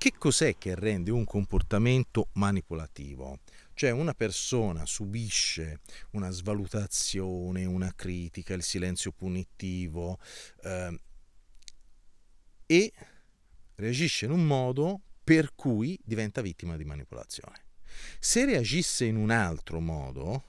Che cos'è che rende un comportamento manipolativo? Cioè una persona subisce una svalutazione, una critica, il silenzio punitivo eh, e reagisce in un modo per cui diventa vittima di manipolazione. Se reagisse in un altro modo,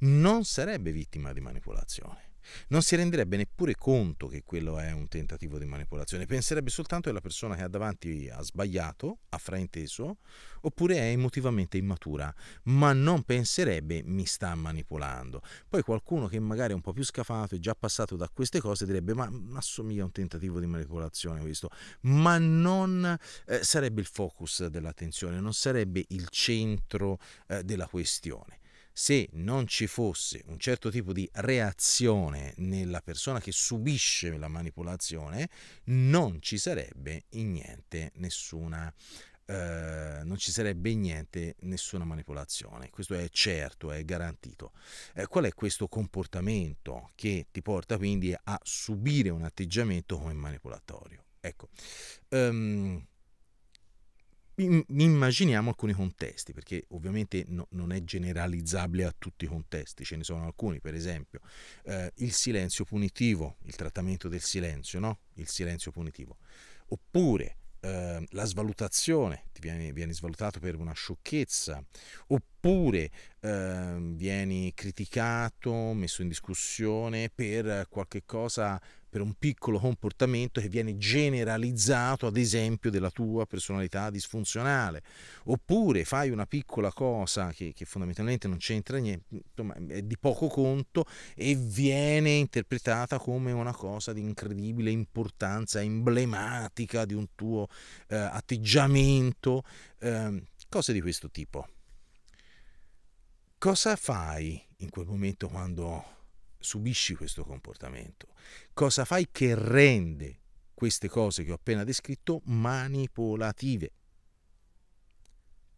non sarebbe vittima di manipolazione non si renderebbe neppure conto che quello è un tentativo di manipolazione, penserebbe soltanto che la persona che ha davanti ha sbagliato, ha frainteso, oppure è emotivamente immatura, ma non penserebbe mi sta manipolando. Poi qualcuno che magari è un po' più scafato e già passato da queste cose direbbe ma assomiglia a un tentativo di manipolazione questo, ma non eh, sarebbe il focus dell'attenzione, non sarebbe il centro eh, della questione se non ci fosse un certo tipo di reazione nella persona che subisce la manipolazione, non ci sarebbe in niente nessuna Uh, non ci sarebbe niente, nessuna manipolazione. Questo è certo, è garantito. Uh, qual è questo comportamento che ti porta quindi a subire un atteggiamento come manipolatorio? Ecco, um, immaginiamo alcuni contesti, perché ovviamente no, non è generalizzabile a tutti i contesti, ce ne sono alcuni, per esempio eh, il silenzio punitivo, il trattamento del silenzio, no? il silenzio punitivo, oppure eh, la svalutazione, ti viene, vieni, svalutato per una sciocchezza, oppure eh, vieni criticato, messo in discussione per qualche cosa per un piccolo comportamento che viene generalizzato, ad esempio, della tua personalità disfunzionale. Oppure fai una piccola cosa che, che fondamentalmente non c'entra niente, insomma, è di poco conto e viene interpretata come una cosa di incredibile importanza, emblematica di un tuo eh, atteggiamento, eh, cose di questo tipo. Cosa fai in quel momento quando subisci questo comportamento? Cosa fai che rende queste cose che ho appena descritto manipolative?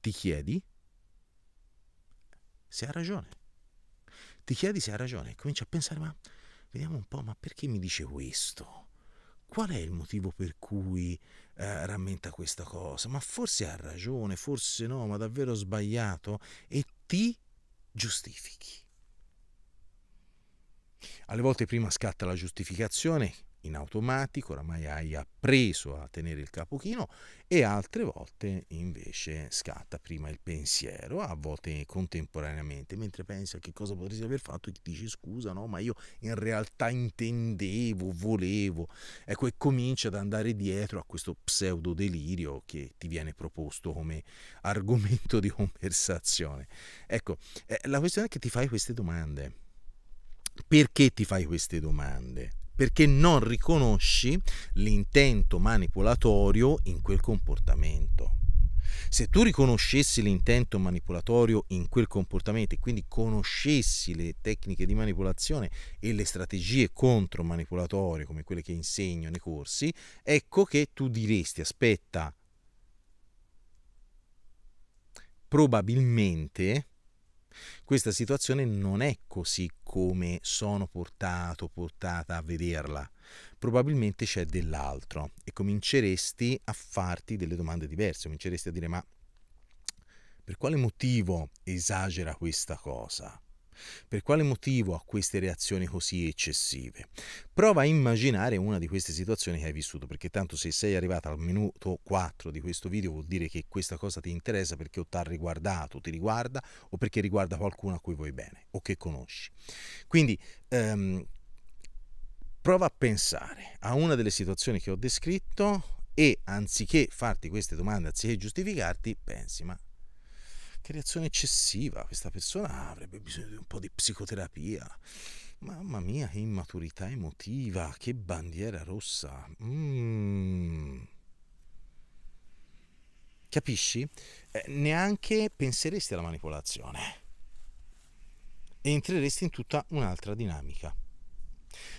Ti chiedi se ha ragione. Ti chiedi se ha ragione e cominci a pensare, ma vediamo un po', ma perché mi dice questo? Qual è il motivo per cui eh, rammenta questa cosa? Ma forse ha ragione, forse no, ma davvero ho sbagliato e ti giustifichi. Alle volte prima scatta la giustificazione in automatico, oramai hai appreso a tenere il capochino e altre volte invece scatta prima il pensiero, a volte contemporaneamente, mentre pensi a che cosa potresti aver fatto ti dici scusa, no, ma io in realtà intendevo, volevo, ecco e cominci ad andare dietro a questo pseudo delirio che ti viene proposto come argomento di conversazione. Ecco, eh, la questione è che ti fai queste domande perché ti fai queste domande? Perché non riconosci l'intento manipolatorio in quel comportamento. Se tu riconoscessi l'intento manipolatorio in quel comportamento e quindi conoscessi le tecniche di manipolazione e le strategie contro manipolatorie come quelle che insegno nei corsi, ecco che tu diresti aspetta, probabilmente questa situazione non è così come sono portato, portata a vederla. Probabilmente c'è dell'altro e cominceresti a farti delle domande diverse, cominceresti a dire ma per quale motivo esagera questa cosa? Per quale motivo ha queste reazioni così eccessive? Prova a immaginare una di queste situazioni che hai vissuto, perché tanto se sei arrivata al minuto 4 di questo video vuol dire che questa cosa ti interessa perché o ti ha riguardato, ti riguarda, o perché riguarda qualcuno a cui vuoi bene o che conosci. Quindi ehm, prova a pensare a una delle situazioni che ho descritto e anziché farti queste domande, anziché giustificarti, pensi ma creazione eccessiva, questa persona avrebbe bisogno di un po' di psicoterapia. Mamma mia, che immaturità emotiva, che bandiera rossa. Mm. Capisci? Eh, neanche penseresti alla manipolazione. entreresti in tutta un'altra dinamica.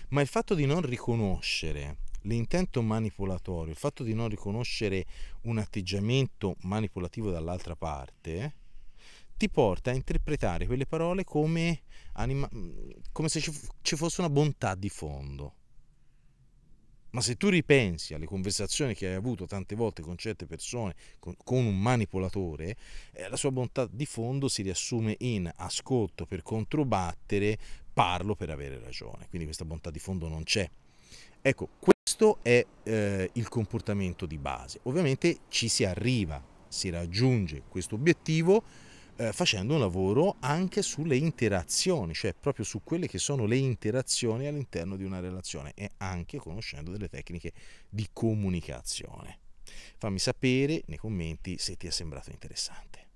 Ma il fatto di non riconoscere l'intento manipolatorio, il fatto di non riconoscere un atteggiamento manipolativo dall'altra parte, ti porta a interpretare quelle parole come, anima- mm, come se ci, ci fosse una bontà di fondo. Ma se tu ripensi alle conversazioni che hai avuto tante volte con certe persone, con, con un manipolatore, eh, la sua bontà di fondo si riassume in ascolto per controbattere, parlo per avere ragione. Quindi questa bontà di fondo non c'è. Ecco, questo è eh, il comportamento di base. Ovviamente ci si arriva, si raggiunge questo obiettivo eh, facendo un lavoro anche sulle interazioni, cioè proprio su quelle che sono le interazioni all'interno di una relazione e anche conoscendo delle tecniche di comunicazione. Fammi sapere nei commenti se ti è sembrato interessante.